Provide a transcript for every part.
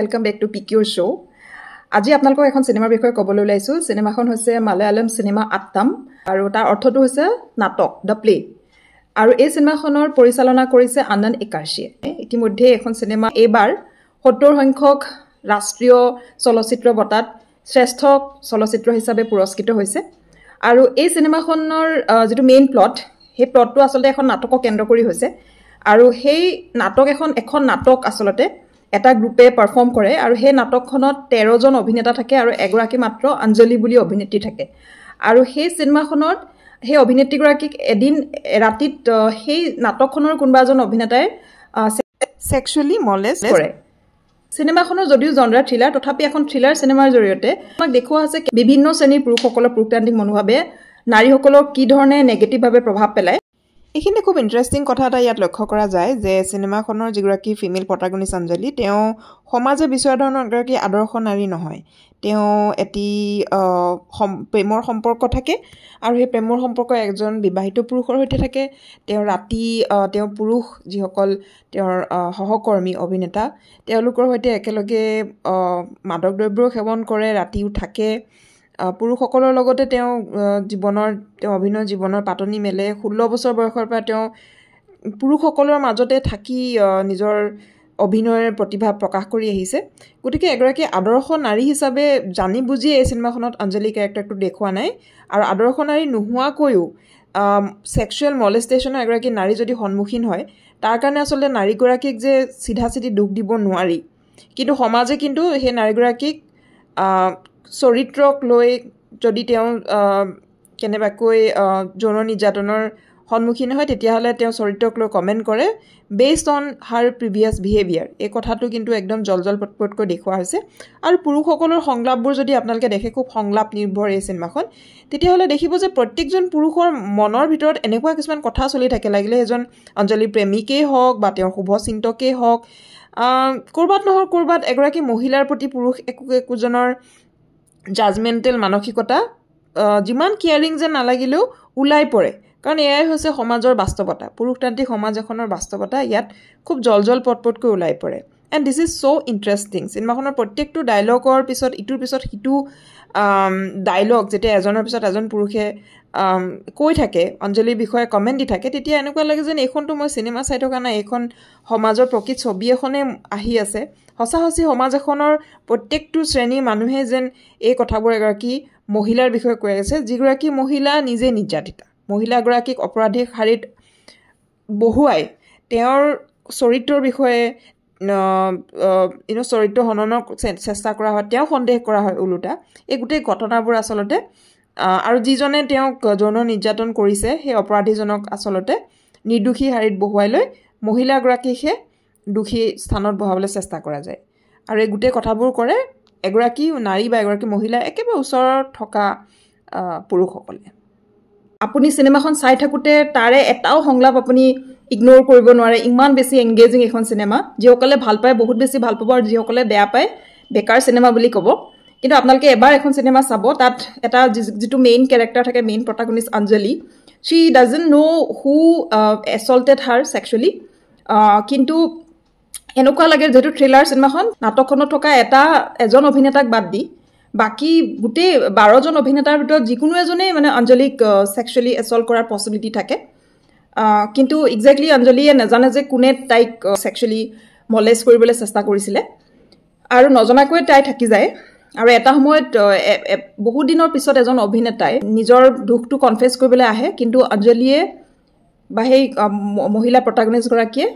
welcome back to পিকিঅ'ৰ show' আজি আপোনালোকক এখন চিনেমাৰ বিষয়ে ক'বলৈ ওলাইছোঁ চিনেমাখন হৈছে মালায়ালম চিনেমা আত্তাম আৰু তাৰ অৰ্থটো হৈছে নাটক দ্য প্লে আৰু এই চিনেমাখনৰ পৰিচালনা কৰিছে আনন্দ একাশীয়ে ইতিমধ্যে এখন চিনেমা এইবাৰ সত্তৰ সংখ্যক ৰাষ্ট্ৰীয় চলচ্চিত্ৰ বঁটাত শ্ৰেষ্ঠ চলচ্চিত্ৰ হিচাপে পুৰস্কৃত হৈছে আৰু এই চিনেমাখনৰ যিটো মেইন প্লট সেই প্লটটো আচলতে এখন নাটকক কেন্দ্ৰ কৰি হৈছে আৰু সেই নাটক এখন এখন নাটক আচলতে এটা গ্ৰুপে পাৰফৰ্ম কৰে আৰু সেই নাটকখনত তেৰজন অভিনেতা থাকে আৰু এগৰাকী মাত্ৰ অঞ্জলি বুলি অভিনেত্ৰী থাকে আৰু সেই চিনেমাখনত সেই অভিনেত্ৰীগৰাকীক এদিন ৰাতিত সেই নাটকখনৰ কোনোবা এজন অভিনেতাই চেক্সুৱেলি মলেজ কৰে চিনেমাখনৰ যদিও জনৰা থ্ৰিলাৰ তথাপি এখন থ্ৰিলাৰ চিনেমাৰ জৰিয়তে আমাক দেখুওৱা হৈছে বিভিন্ন শ্ৰেণীৰ পুৰুষসকলৰ পুৰুষতান্ত্ৰিক মনোভাৱে নাৰীসকলক কি ধৰণে নেগেটিভভাৱে প্ৰভাৱ পেলায় এইখিনি খুব ইণ্টাৰেষ্টিং কথা এটা ইয়াত লক্ষ্য কৰা যায় যে চিনেমাখনৰ যিগৰাকী ফিমেল প্ৰটাগনিছ আঞ্জলি তেওঁ সমাজে বিচৰা ধৰণৰ এগৰাকী আদৰ্শ নাৰী নহয় তেওঁ এটি সম প্ৰেমৰ সম্পৰ্ক থাকে আৰু সেই প্ৰেমৰ সম্পৰ্ক এজন বিবাহিত পুৰুষৰ সৈতে থাকে তেওঁ ৰাতি তেওঁ পুৰুষ যিসকল তেওঁৰ সহকৰ্মী অভিনেতা তেওঁলোকৰ সৈতে একেলগে মাদক দ্ৰব্যও সেৱন কৰে ৰাতিও থাকে পুৰুষসকলৰ লগতে তেওঁ জীৱনৰ তেওঁ অভিনয় জীৱনৰ পাতনি মেলে ষোল্ল বছৰ বয়সৰ পৰা তেওঁ পুৰুষসকলৰ মাজতে থাকি নিজৰ অভিনয়ৰ প্ৰতিভা প্ৰকাশ কৰি আহিছে গতিকে এগৰাকী আদৰ্শ নাৰী হিচাপে জানি বুজিয়ে এই চিনেমাখনত অঞ্জলি কেৰেক্টাৰটো দেখুওৱা নাই আৰু আদৰ্শ নাৰী নোহোৱাকৈও ছেক্সুৱেল মলেষ্টেশ্যনৰ এগৰাকী নাৰী যদি সন্মুখীন হয় তাৰ কাৰণে আচলতে নাৰীগৰাকীক যে চিধা চিধি দুখ দিব নোৱাৰি কিন্তু সমাজে কিন্তু সেই নাৰীগৰাকীক চৰিত্ৰক লৈ যদি তেওঁ কেনেবাকৈ যৌন নিৰ্যাতনৰ সন্মুখীন হয় তেতিয়াহ'লে তেওঁ চৰিত্ৰক লৈ কমেণ্ট কৰে based on her previous behaviour এই কথাটো কিন্তু একদম জল জল পটপটকৈ দেখুওৱা হৈছে আৰু পুৰুষসকলৰ সংলাপবোৰ যদি আপোনালোকে দেখে খুব সংলাপ নিৰ্ভৰ এই চিনেমাখন তেতিয়াহ'লে দেখিব যে প্ৰত্যেকজন পুৰুষৰ মনৰ ভিতৰত এনেকুৱা কিছুমান কথা চলি থাকে লাগিলে এজন অঞ্জলিৰ প্ৰেমিকেই হওক বা তেওঁৰ শুভচিন্তকেই হওক ক'ৰবাত নহওক ক'ৰবাত এগৰাকী মহিলাৰ প্ৰতি পুৰুষ একো একোজনৰ জাজমেণ্টেল মানসিকতা যিমান কেয়াৰিং যেন নালাগিলেও ওলাই পৰে কাৰণ এয়াই হৈছে সমাজৰ বাস্তৱতা পুৰুষতান্ত্ৰিক সমাজ এখনৰ বাস্তৱতা ইয়াত খুব জল জল পট পটকৈ ওলাই পৰে and this is so' interesting চিনেমাখনৰ প্ৰত্যেকটো ডায়লগৰ পিছত ইটোৰ পিছত সিটো ডাইলগ যেতিয়া এজনৰ পিছত এজন পুৰুষে কৈ থাকে অঞ্জলিৰ বিষয়ে কমেণ্ট দি থাকে তেতিয়া এনেকুৱা লাগে যেন এইখনতো মই চিনেমা চাই থকা নাই এইখন সমাজৰ প্ৰকৃত ছবি এখনে আহি আছে সঁচা সঁচি সমাজ এখনৰ প্ৰত্যেকটো শ্ৰেণীৰ মানুহে যেন এই কথাবোৰ এগৰাকী মহিলাৰ বিষয়ে কৈ আছে যিগৰাকী মহিলা নিজে নিৰ্যাতিতা মহিলাগৰাকীক অপৰাধী শাৰীত বহুৱাই তেওঁৰ চৰিত্ৰৰ বিষয়ে ইনো চৰিত্ৰ হননৰ চেষ্টা কৰা হয় তেওঁ সন্দেহ কৰা হয় ওলোটা এই গোটেই ঘটনাবোৰ আচলতে আৰু যিজনে তেওঁক যৌন নিৰ্যাতন কৰিছে সেই অপৰাধীজনক আচলতে নিৰ্দোষী শাৰীত বহুৱাই লৈ মহিলাগৰাকীকহে দোষী স্থানত বহাবলৈ চেষ্টা কৰা যায় আৰু এই গোটেই কথাবোৰ কৰে এগৰাকী নাৰী বা এগৰাকী মহিলা একেবাৰে ওচৰত থকা পুৰুষসকলে আপুনি চিনেমাখন চাই থাকোঁতে তাৰে এটাও সংলাপ আপুনি ইগন'ৰ কৰিব নোৱাৰে ইমান বেছি এংগেজিং এখন চিনেমা যিসকলে ভাল পায় বহুত বেছি ভাল পাব আৰু যিসকলে বেয়া পায় বেকাৰ চিনেমা বুলি ক'ব কিন্তু আপোনালোকে এবাৰ এখন চিনেমা চাব তাত এটা যিটো মেইন কেৰেক্টাৰ থাকে main protagonist Anjali she doesn't know who assaulted her sexually কিন্তু এনেকুৱা লাগে যিহেতু থ্ৰিলাৰ চিনেমাখন নাটকখনত থকা এটা এজন অভিনেতাক বাদ দি বাকী গোটেই বাৰজন অভিনেতাৰ ভিতৰত যিকোনো এজনেই মানে অঞ্জলিক চেক্সুৱেলি uh, এছল্ট কৰাৰ পচিবিলিটি থাকে কিন্তু একজেক্টলি অঞ্জলিয়ে নাজানে যে কোনে তাইক চেক্সুৱেলি uh, মলেজ কৰিবলৈ চেষ্টা কৰিছিলে আৰু নজনাকৈ তাই থাকি যায় আৰু এটা সময়ত বহুত দিনৰ পিছত এজন অভিনেতাই নিজৰ দুখটো কনফেচ কৰিবলৈ আহে কিন্তু অঞ্জলীয়ে বা সেই মহিলা প্ৰটাগনিষ্টগৰাকীয়ে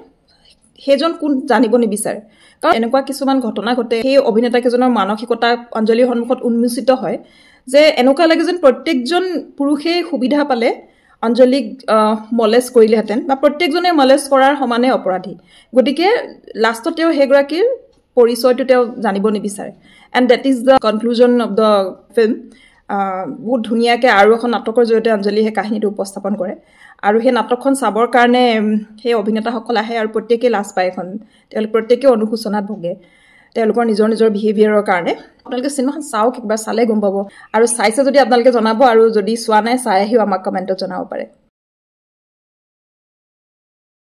সেইজন কোন জানিব নিবিচাৰে কাৰণ এনেকুৱা কিছুমান ঘটনা ঘটে সেই অভিনেতাকেইজনৰ মানসিকতা অঞ্জলিৰ সন্মুখত উন্মোচিত হয় যে এনেকুৱা লাগে যেন প্ৰত্যেকজন পুৰুষেই সুবিধা পালে অঞ্জলিক মলেজ কৰিলেহেঁতেন বা প্ৰত্যেকজনে মলেজ কৰাৰ সমানে অপৰাধী গতিকে লাষ্টত তেওঁ সেইগৰাকীৰ পৰিচয়টো তেওঁ জানিব নিবিচাৰে and that is the conclusion of the film বহুত ধুনীয়াকৈ আৰু এখন নাটকৰ জৰিয়তে অঞ্জলি সেই কাহিনীটো উপস্থাপন কৰে আৰু সেই নাটকখন চাবৰ কাৰণে সেই অভিনেতাসকল আহে আৰু প্ৰত্যেকেই লাজ পায় এখন তেওঁলোক প্ৰত্যেকেই অনুশোচনাত ভোগে তেওঁলোকৰ নিজৰ নিজৰ বিহেভিয়াৰৰ কাৰণে আপোনালোকে চিনেমাখন চাওক একবাৰ চালে গম পাব আৰু চাইছে যদি আপোনালোকে জনাব আৰু যদি চোৱা নাই চাই আহিও আমাক কমেণ্টত জনাব পাৰে